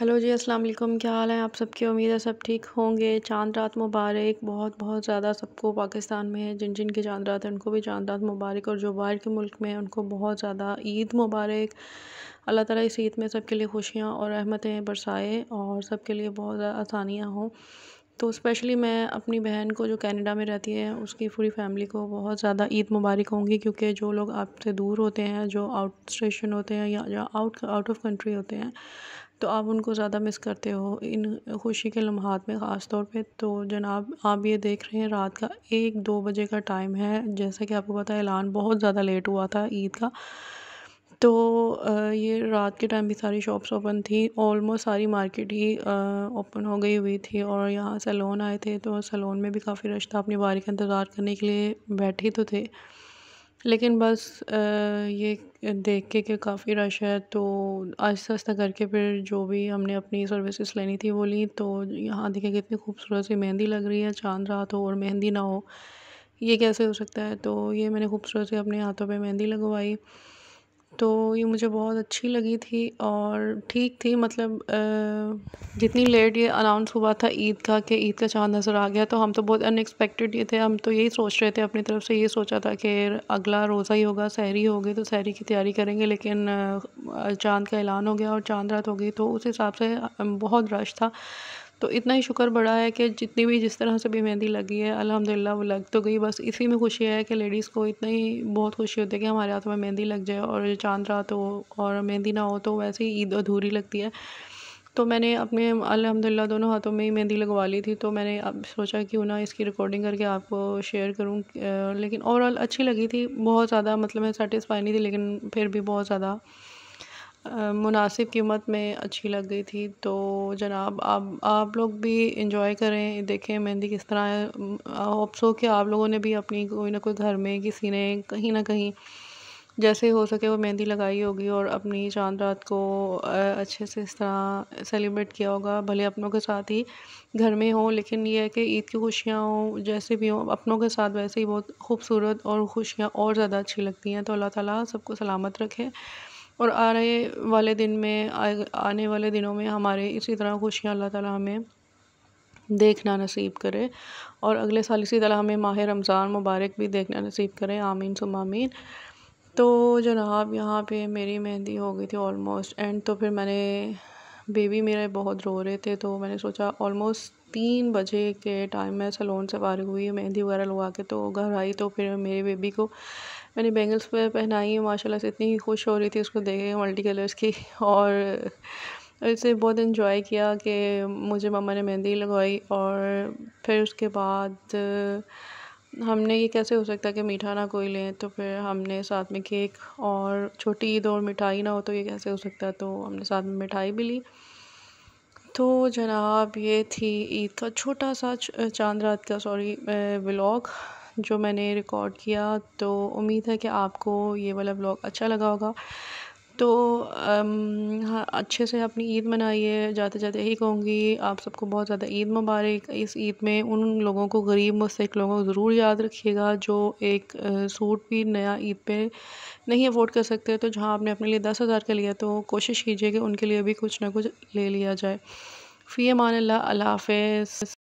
hello जी अस्सलाम वालेकुम क्या हाल है आप सबकी उम्मीद है सब ठीक होंगे चांद रात मुबारक बहुत बहुत ज़्यादा सबको पाकिस्तान में है जिन जिन की चांद रात है उनको भी चांद रात मुबारक और जो बाहर के मुल्क में है उनको बहुत ज़्यादा ईद मुबारक अल्लाह ताला इस ईद में सबके लिए खुशियाँ और रहमतें बरसाए और सबके लिए बहुत ज़्यादा आसानियाँ हों तो स्पेशली मैं अपनी बहन को जो कैनेडा में रहती है उसकी पूरी फैमिली को बहुत ज़्यादा ईद मुबारक होंगी क्योंकि जो लोग आपसे दूर होते हैं जो आउट स्टेशन होते हैं या, या आउट आउट ऑफ कंट्री होते हैं तो आप उनको ज़्यादा मिस करते हो इन खुशी के लम्हात में ख़ास तौर पे तो जनाब आप ये देख रहे हैं रात का एक दो बजे का टाइम है जैसा कि आपको पता है ऐलान बहुत ज़्यादा लेट हुआ था ईद का तो ये रात के टाइम भी सारी शॉप्स ओपन थी ऑलमोस्ट सारी मार्केट ही ओपन हो गई हुई थी और यहाँ सैलून आए थे तो सैलून में भी काफ़ी रश था अपनी बारी का इंतज़ार करने के लिए बैठे तो थे लेकिन बस ये देख के कि काफ़ी रश है तो आस्ता आस्ता करके फिर जो भी हमने अपनी सर्विसेज लेनी थी वो ली तो यहाँ देखें कितनी खूबसूरत सी मेहंदी लग रही है चांद रात हो और मेहंदी ना हो ये कैसे हो सकता है तो ये मैंने खूबसूरत से अपने हाथों पे मेहंदी लगवाई तो ये मुझे बहुत अच्छी लगी थी और ठीक थी मतलब जितनी लेट ये अनाउंस हुआ था ईद का कि ईद का चाँद नज़र आ गया तो हम तो बहुत अनएक्सपेक्टेड ये थे हम तो यही सोच रहे थे अपनी तरफ से ये सोचा था कि अगला रोज़ा ही होगा सहरी गई तो सहरी की तैयारी करेंगे लेकिन चाँद का ऐलान हो गया और चाँद रात हो गई तो उस हिसाब से बहुत रश था तो इतना ही शुक्र बड़ा है कि जितनी भी जिस तरह से भी मेहंदी लगी है अल्हम्दुलिल्लाह वो लग तो गई बस इसी में खुशी है कि लेडीज़ को इतना ही बहुत खुशी होती है कि हमारे हाथ में मेहंदी लग जाए और चांद रात हो और मेहंदी ना हो तो वैसे ही ईद अधूरी लगती है तो मैंने अपने अलहमदिल्ला दोनों हाथों में ही मेहंदी लगवा ली थी तो मैंने अब सोचा क्यों ना इसकी रिकॉर्डिंग करके आपको शेयर करूँ लेकिन ओवरऑल अच्छी लगी थी बहुत ज़्यादा मतलब मैं सेटिसफाई नहीं थी लेकिन फिर भी बहुत ज़्यादा मुनासिब कीमत में अच्छी लग गई थी तो जनाब आप आप लोग भी इंजॉय करें देखें मेहंदी किस तरह है होप सो कि आप लोगों ने भी अपनी कोई ना कोई घर में किसी ने कहीं ना कहीं जैसे हो सके वो मेहंदी लगाई होगी और अपनी चांद रात को अच्छे से इस तरह सेलिब्रेट किया होगा भले अपनों के साथ ही घर में हो लेकिन ये है कि ईद की खुशियाँ हों जैसे भी हों अपनों के साथ वैसे ही बहुत खूबसूरत और खुशियाँ और ज़्यादा अच्छी लगती हैं तो अल्लाह ताला सबको सलामत रखे और आने वाले दिन में आ, आने वाले दिनों में हमारे इसी तरह खुशियाँ अल्लाह ताला हमें देखना नसीब करे और अगले साल इसी तरह हमें माह रमज़ान मुबारक भी देखना नसीब करे आमीन सुम आमीन तो जनाब यहाँ पे मेरी मेहंदी हो गई थी ऑलमोस्ट एंड तो फिर मैंने बेबी मेरे बहुत रो रहे थे तो मैंने सोचा ऑलमोस्ट तीन बजे के टाइम में सलोन से फारिग हुई मेहंदी वगैरह लगा के तो घर आई तो फिर मेरे बेबी को मैंने बैंगल्स पे पहनाई माशाल्लाह से इतनी खुश हो रही थी उसको देखे मल्टी कलर्स की और इसे बहुत इन्जॉय किया कि मुझे मम्मा ने मेहंदी लगवाई और फिर उसके बाद हमने ये कैसे हो सकता है कि मीठा ना कोई लें तो फिर हमने साथ में केक और छोटी ईद और मिठाई ना हो तो ये कैसे हो सकता है तो हमने साथ में मिठाई भी ली तो जनाब ये थी ईद का छोटा सा चांद रात का सॉरी व्लॉग जो मैंने रिकॉर्ड किया तो उम्मीद है कि आपको ये वाला व्लॉग अच्छा लगा होगा तो हाँ, अच्छे से अपनी ईद मनाइए जाते जाते यही कहूँगी आप सबको बहुत ज़्यादा ईद मुबारक इस ईद में उन लोगों को गरीब मुस्तक लोगों को ज़रूर याद रखिएगा जो एक सूट भी नया ईद पे नहीं अफोर्ड कर सकते तो जहाँ आपने अपने लिए दस हज़ार का लिया तो कोशिश कीजिए कि उनके लिए भी कुछ ना कुछ ले लिया जाए फ़ी मान अल्लाह हाफ